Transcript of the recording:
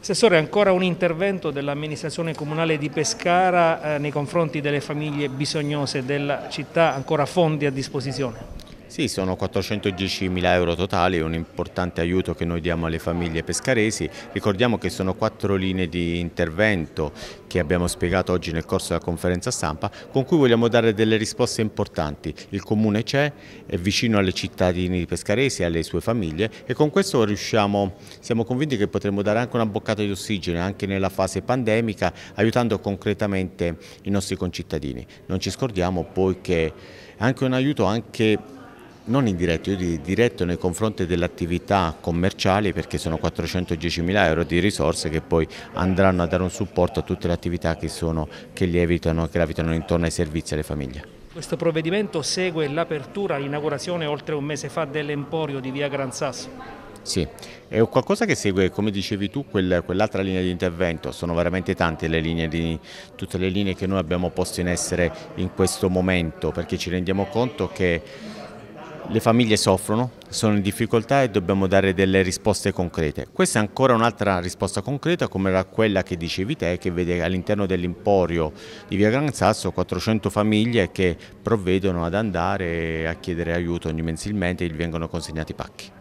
Assessore, ancora un intervento dell'amministrazione comunale di Pescara eh, nei confronti delle famiglie bisognose della città, ancora fondi a disposizione? Sì, sono 410.000 euro totali, un importante aiuto che noi diamo alle famiglie pescaresi. Ricordiamo che sono quattro linee di intervento che abbiamo spiegato oggi nel corso della conferenza stampa, con cui vogliamo dare delle risposte importanti. Il comune c'è, è vicino alle cittadini pescaresi, e alle sue famiglie e con questo riusciamo, siamo convinti che potremo dare anche una boccata di ossigeno anche nella fase pandemica, aiutando concretamente i nostri concittadini. Non ci scordiamo poi che è anche un aiuto anche non indiretto, io di diretto nei confronti delle attività commerciali perché sono 410 mila euro di risorse che poi andranno a dare un supporto a tutte le attività che, sono, che lievitano, e gravitano intorno ai servizi alle famiglie. Questo provvedimento segue l'apertura, l'inaugurazione oltre un mese fa dell'Emporio di via Gran Sasso. Sì, è qualcosa che segue, come dicevi tu, quell'altra linea di intervento, sono veramente tante le linee di, tutte le linee che noi abbiamo posto in essere in questo momento perché ci rendiamo conto che le famiglie soffrono, sono in difficoltà e dobbiamo dare delle risposte concrete. Questa è ancora un'altra risposta concreta come era quella che dicevi te che vede all'interno dell'imporio di Via Gran Sasso 400 famiglie che provvedono ad andare a chiedere aiuto ogni mensilmente e gli vengono consegnati pacchi.